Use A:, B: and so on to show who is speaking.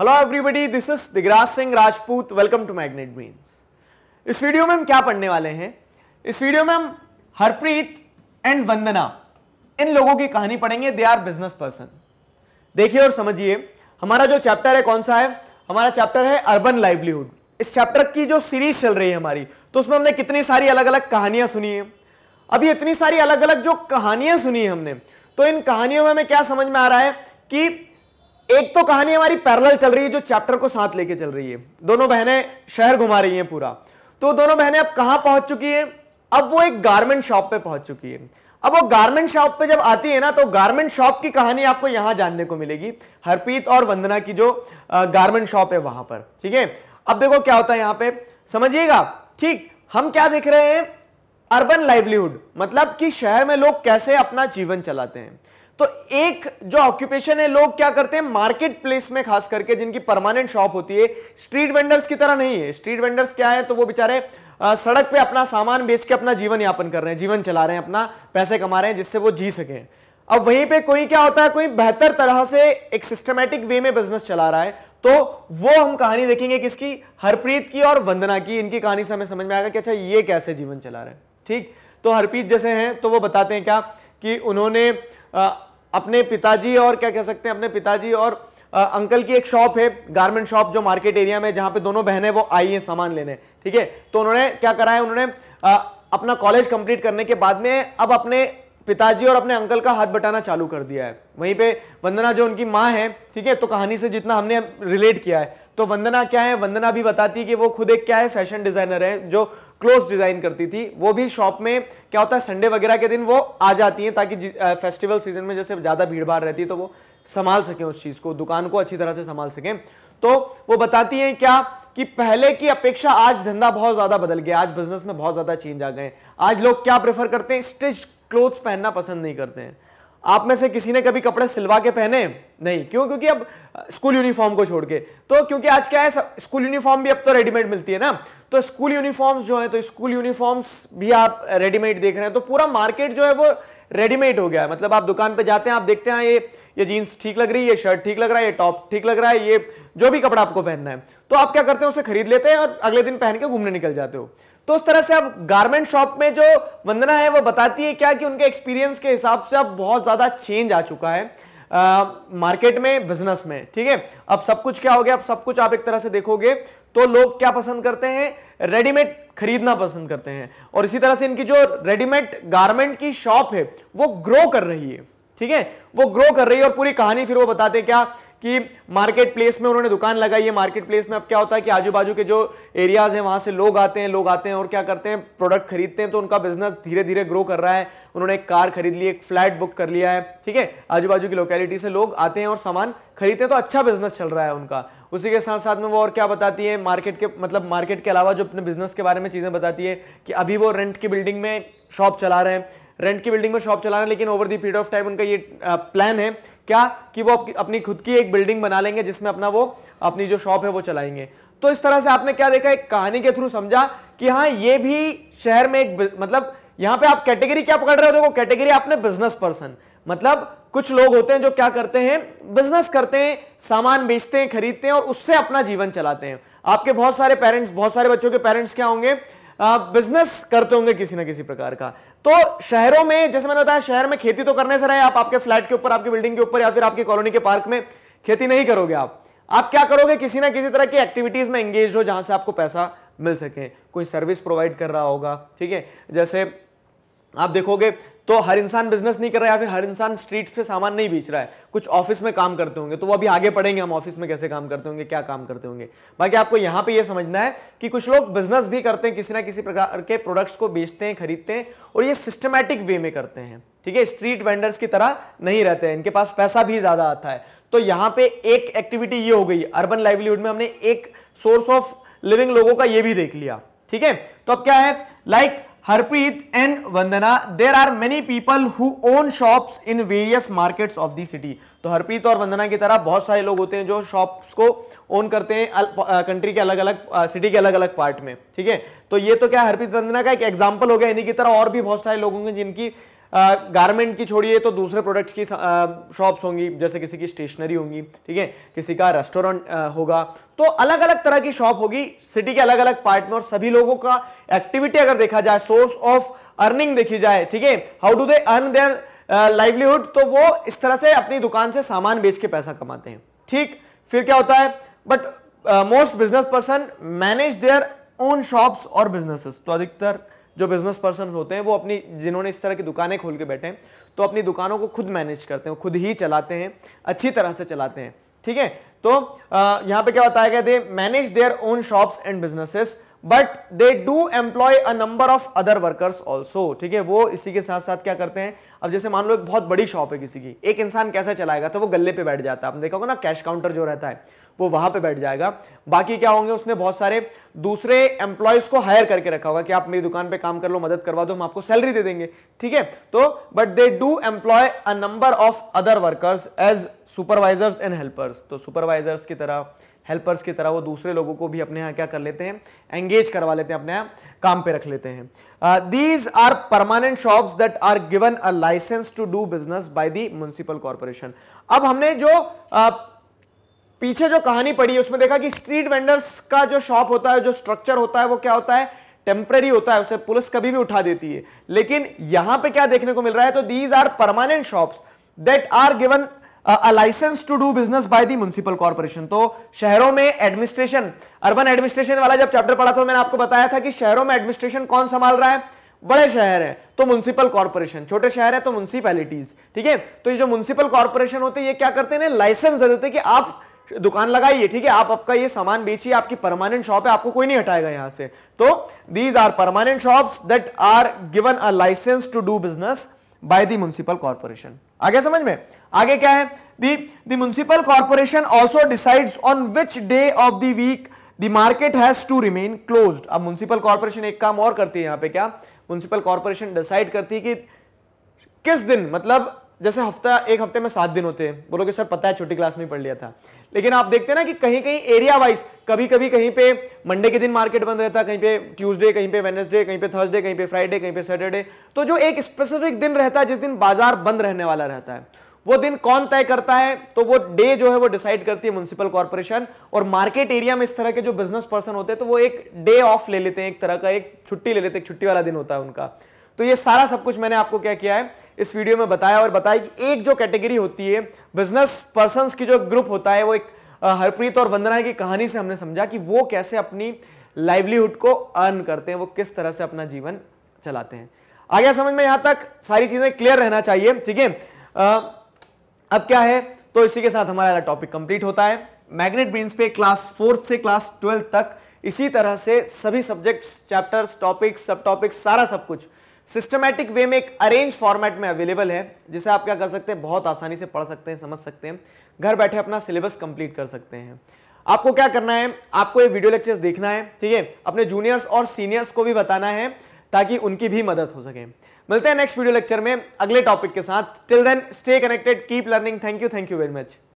A: Hello everybody this is Digraj Singh Rajput welcome to Magnet Brains इस video में हम क्या पढ़ने वाले हैं इस वीडियो में हम हरप्रीत एंड वंदना इन लोगों की कहानी पढ़ेंगे दे आर बिजनेस पर्सन देखिए और समझिए हमारा जो चैप्टर है कौन सा है हमारा चैप्टर है अर्बन लाइवलीहुड इस चैप्टर की जो सीरीज चल रही है हमारी तो उसमें हमने कितनी सारी अलग अलग कहानियां सुनी है अभी इतनी सारी अलग अलग जो कहानियां सुनी है हमने तो इन कहानियों में हमें क्या समझ में आ रहा है कि एक तो कहानी हमारी पैरल चल रही है जो चैप्टर को साथ लेके चल रही है दोनों बहनें शहर घुमा रही हैं पूरा तो दोनों बहनें अब कहां पहुंच चुकी हैं अब वो एक गारमेंट शॉप पे पहुंच चुकी है अब वो गारमेंट शॉप पे जब आती है ना तो गारमेंट शॉप की कहानी आपको यहां जानने को मिलेगी हरप्रीत और वंदना की जो गारमेंट शॉप है वहां पर ठीक है अब देखो क्या होता है यहां पर समझिएगा ठीक हम क्या देख रहे हैं अर्बन लाइवलीहुड मतलब कि शहर में लोग कैसे अपना जीवन चलाते हैं तो एक जो ऑक्यूपेशन है लोग क्या करते हैं मार्केट प्लेस में खास करके जिनकी परमानेंट शॉप होती है स्ट्रीट वेंडर्स की तरह नहीं है स्ट्रीट वेंडर्स क्या है तो वो बेचारे सड़क पे अपना सामान बेच के अपना जीवन यापन कर रहे हैं जीवन चला रहे हैं अपना पैसे कमा रहे हैं जिससे वो जी सके अब वहीं पे कोई क्या होता है कोई बेहतर तरह से एक सिस्टमेटिक वे में बिजनेस चला रहा है तो वो हम कहानी देखेंगे किसकी हरप्रीत की और वंदना की इनकी कहानी से हमें समझ में आएगा कि अच्छा ये कैसे जीवन चला रहे हैं ठीक तो हरप्रीत जैसे हैं तो वो बताते हैं क्या कि उन्होंने अपने पिताजी और क्या कह सकते हैं अपने पिताजी और आ, अंकल की एक शॉप है गारमेंट शॉप जो मार्केट एरिया में जहाँ पे दोनों बहनें वो आई हैं सामान लेने ठीक है तो उन्होंने क्या करा है उन्होंने आ, अपना कॉलेज कंप्लीट करने के बाद में अब अपने पिताजी और अपने अंकल का हाथ बटाना चालू कर दिया है वहीं पे वंदना जो उनकी माँ है ठीक है तो कहानी से जितना हमने रिलेट किया है तो वंदना क्या है वंदना भी बताती है कि वो खुद एक क्या है फैशन डिज़ाइनर है जो क्लोज डिजाइन करती थी वो भी शॉप में क्या होता है संडे वगैरह के दिन वो आ जाती हैं ताकि फेस्टिवल सीजन में जैसे ज़्यादा भीड़ भाड़ रहती है तो वो संभाल सकें उस चीज़ को दुकान को अच्छी तरह से संभाल सकें तो वो बताती हैं क्या कि पहले की अपेक्षा आज धंधा बहुत ज़्यादा बदल गया आज बिजनेस में बहुत ज़्यादा चेंज आ गए आज लोग क्या प्रेफर करते हैं स्टिच क्लोथ्स पहनना पसंद नहीं करते हैं आप में से किसी ने कभी कपड़े सिलवा के पहने नहीं क्यों क्योंकि अब स्कूल यूनिफॉर्म को छोड़ के तो क्योंकि आज क्या है स्कूल यूनिफॉर्म भी अब तो रेडीमेड मिलती है ना तो स्कूल यूनिफॉर्म्स जो है तो स्कूल यूनिफॉर्म्स भी आप रेडीमेड देख रहे हैं तो पूरा मार्केट जो है वो रेडीमेड हो गया है मतलब आप दुकान पर जाते हैं आप देखते हैं हाँ, ये ये जीन्स ठीक लग रही है ये शर्ट ठीक लग रहा है ये टॉप ठीक लग रहा है ये जो भी कपड़ा आपको पहनना है तो आप क्या करते हैं उसे खरीद लेते हैं और अगले दिन पहन के घूमने निकल जाते हो तो उस तरह से अब गारमेंट शॉप में जो वंदना है वो बताती है क्या कि उनके एक्सपीरियंस के हिसाब से अब बहुत ज़्यादा चेंज आ चुका है मार्केट में बिजनेस में ठीक है अब सब कुछ क्या हो गया अब सब कुछ आप एक तरह से देखोगे तो लोग क्या पसंद करते हैं रेडीमेड खरीदना पसंद करते हैं और इसी तरह से इनकी जो रेडीमेड गारमेंट की शॉप है वो ग्रो कर रही है ठीक है वो ग्रो कर रही है और पूरी कहानी फिर वो बताते हैं क्या कि मार्केट प्लेस में उन्होंने दुकान लगाई है मार्केट प्लेस में अब क्या होता है कि आजू बाजू के जो एरियाज हैं वहां से लोग आते हैं लोग आते हैं और क्या करते हैं प्रोडक्ट खरीदते हैं तो उनका बिजनेस धीरे धीरे ग्रो कर रहा है उन्होंने एक कार खरीद ली एक फ्लैट बुक कर लिया है ठीक है आजू बाजू की लोकेलिटी से लोग आते हैं और सामान खरीदते हैं तो अच्छा बिजनेस चल रहा है उनका उसी के साथ साथ में वो और क्या बताती है मार्केट के मतलब मार्केट के अलावा जो अपने बिजनेस के बारे में चीज़ें बताती है कि अभी वो रेंट की बिल्डिंग में शॉप चला रहे हैं रेंट की बिल्डिंग में शॉप चलाना लेकिन over the period of time उनका ये प्लान है क्या कि वो अपनी खुद की एक बिल्डिंग बना लेंगे जिसमें अपना वो अपनी जो शॉप है वो चलाएंगे तो इस तरह से आपने क्या देखा एक कहानी के थ्रू समझा कि हाँ ये भी शहर में एक मतलब यहाँ पे आप कैटेगरी क्या पकड़ रहे हो देखो कैटेगरी आपने बिजनेस पर्सन मतलब कुछ लोग होते हैं जो क्या करते हैं बिजनेस करते हैं सामान बेचते हैं खरीदते हैं और उससे अपना जीवन चलाते हैं आपके बहुत सारे पेरेंट्स बहुत सारे बच्चों के पेरेंट्स क्या होंगे बिजनेस करते होंगे किसी ना किसी प्रकार का तो शहरों में जैसे मैंने बताया शहर में खेती तो करने से रहे आप आपके फ्लैट के ऊपर आपकी बिल्डिंग के ऊपर या फिर आपकी कॉलोनी के पार्क में खेती नहीं करोगे आप आप क्या करोगे किसी ना किसी तरह की एक्टिविटीज में एंगेज हो जहां से आपको पैसा मिल सके कोई सर्विस प्रोवाइड कर रहा होगा ठीक है जैसे आप देखोगे तो हर इंसान बिजनेस नहीं कर रहा है या फिर हर इंसान स्ट्रीट पे सामान नहीं बेच रहा है कुछ ऑफिस में काम करते होंगे तो वो अभी आगे पढ़ेंगे हम ऑफिस में कैसे काम करते होंगे क्या काम करते होंगे बाकी आपको यहां पे ये समझना है कि कुछ लोग बिजनेस भी करते हैं किसी ना किसी प्रकार के प्रोडक्ट्स को बेचते हैं खरीदते हैं और ये सिस्टमैटिक वे में करते हैं ठीक है स्ट्रीट वेंडर्स की तरह नहीं रहते हैं इनके पास पैसा भी ज्यादा आता है तो यहाँ पे एक एक्टिविटी ये हो गई अर्बन लाइवलीहुड में हमने एक सोर्स ऑफ लिविंग लोगों का ये भी देख लिया ठीक है तो अब क्या है like like, Harpreet and Vandana, there are many people who own shops in various markets of the city. तो हरप्रीत और वंदना की तरह बहुत सारे लोग होते हैं जो शॉप्स को ओन करते हैं कंट्री के अलग अलग सिटी के अलग अलग पार्ट में ठीक है तो ये तो क्या हरप्रीत वंदना का एक एग्जाम्पल हो गया इन्हीं की तरह और भी बहुत सारे लोग होंगे जिनकी गारमेंट की छोड़िए तो दूसरे प्रोडक्ट्स की शॉप्स होंगी जैसे किसी की स्टेशनरी होंगी ठीक है किसी का रेस्टोरेंट होगा तो अलग अलग तरह की शॉप होगी सिटी के अलग अलग पार्ट में और सभी लोगों का एक्टिविटी अगर देखा जाए सोर्स ऑफ अर्निंग देखी जाए ठीक है how do they earn their livelihood तो वो इस तरह से अपनी दुकान से सामान बेच के पैसा कमाते हैं ठीक फिर क्या होता है but most business person manage their own shops और बिजनेसेस तो अधिकतर जो बिजनेस पर्सन होते हैं वो अपनी जिन्होंने इस तरह की दुकानें खोल के बैठे हैं तो अपनी दुकानों को खुद मैनेज करते हैं खुद ही चलाते हैं अच्छी तरह से चलाते हैं ठीक है तो यहाँ पे क्या बताया गया they manage their own shops and businesses but they do employ a number of other workers also ठीक है वो इसी के साथ साथ क्या करते हैं अब जैसे मान लो एक बहुत बड़ी शॉप है किसी की एक इंसान कैसे चलाएगा तो वो गले पे बैठ जाता है आपने देखा होगा ना कैश काउंटर जो रहता है वो वहां पे बैठ जाएगा बाकी क्या होंगे उसने बहुत सारे दूसरे एम्प्लॉयज को हायर करके रखा होगा कि आप मेरी दुकान पे काम कर लो मदद करवा दो हम आपको सैलरी दे देंगे ठीक है तो but they do employ a number of other workers as supervisors and helpers तो सुपरवाइजर्स की तरह हेल्पर्स की तरह वो दूसरे लोगों को भी अपने यहाँ क्या कर लेते हैं एंगेज करवा लेते हैं अपने यहाँ काम पे रख लेते हैं these are permanent shops that are given a licence to do business by the municipal corporation अब हमने जो uh, पीछे जो कहानी पड़ी उसमें देखा कि स्ट्रीट वेंडर्स का जो शॉप होता है जो स्ट्रक्चर होता है वो क्या होता है टेम्पररी होता है उसे पुलिस कभी भी उठा देती है लेकिन यहां पे क्या देखने को मिल रहा है तो these are permanent shops that are given a licence to do business by the municipal corporation तो शहरों में एडमिनिस्ट्रेशन अर्बन एडमिनिस्ट्रेशन वाला जब चैप्टर पढ़ा था मैंने आपको बताया था कि शहरों में एडमिनिस्ट्रेशन कौन संभाल रहा है बड़े शहर है तो म्यूनसिपल कॉर्पोरेशन छोटे शहर है तो म्यूनसिपैलिटीज ठीक है तो ये जो म्यूनसिपल कॉर्पोरेशन होते हैं ये क्या करते हैं लाइसेंस दे देते हैं कि आप दुकान लगाइए ठीक है आप आपका ये सामान बेचिए आपकी परमानेंट शॉप है आपको कोई नहीं हटाएगा यहां से तो these are permanent shops that are given a licence to do business by the municipal corporation आगे समझ में आगे क्या है the the municipal corporation also decides on which day of the week the market has to remain close अब municipal corporation एक काम और करती है यहां पे क्या म्यूनिसिपल कॉर्पोरेशन डिसाइड करती है कि किस दिन मतलब जैसे हफ्ता एक हफ्ते में सात दिन होते हैं बोलोगे सर पता है छोटी क्लास में पढ़ लिया था लेकिन आप देखते हैं ना कि कहीं कहीं एरिया वाइज कभी कभी कहीं पे मंडे के दिन मार्केट बंद रहता कहीं पे ट्यूसडे कहीं पे वेनेसडे कहीं पे थर्सडे कहीं पे फ्राइडे कहीं पे सैटरडे तो जो एक स्पेसिफिक दिन रहता है जिस दिन बाजार बंद रहने वाला रहता है वो दिन कौन तय करता है तो वो डे जो है वो डिसाइड करती है म्यूनसिपल कॉर्पोरेशन और मार्केट एरिया में इस तरह के जो बिजनेस पर्सन होते हैं तो वो एक डे ऑफ ले लेते हैं एक तरह का एक छुट्टी ले लेते हैं छुट्टी वाला दिन होता है उनका तो ये सारा सब कुछ मैंने आपको क्या किया है इस वीडियो में बताया और बताया कि एक जो कैटेगरी होती है बिजनेस पर्सन की जो ग्रुप होता है वो एक हरप्रीत और वंदना की कहानी से हमने समझा कि वो कैसे अपनी लाइवलीहुड को अर्न करते हैं वो किस तरह से अपना जीवन चलाते हैं आ गया समझ में यहां तक सारी चीजें क्लियर रहना चाहिए ठीक है अब क्या है तो इसी के साथ हमारा टॉपिक कंप्लीट होता है मैग्नेट ब्रेन्स पे क्लास फोर्थ से क्लास ट्वेल्थ तक इसी तरह से सभी सब्जेक्ट्स चैप्टर्स टॉपिक्स सब टॉपिक्स सारा सब कुछ सिस्टमैटिक वे में एक अरेंज फॉर्मेट में अवेलेबल है जिसे आप क्या कर सकते हैं बहुत आसानी से पढ़ सकते हैं समझ सकते हैं घर बैठे अपना सिलेबस कंप्लीट कर सकते हैं आपको क्या करना है आपको ये वीडियो लेक्चर्स देखना है ठीक है अपने जूनियर्स और सीनियर्स को भी बताना है ताकि उनकी भी मदद हो सके मिलते हैं नेक्स्ट वीडियो लेक्चर में अगले टॉपिक के साथ till then stay connected keep learning thank you thank you very much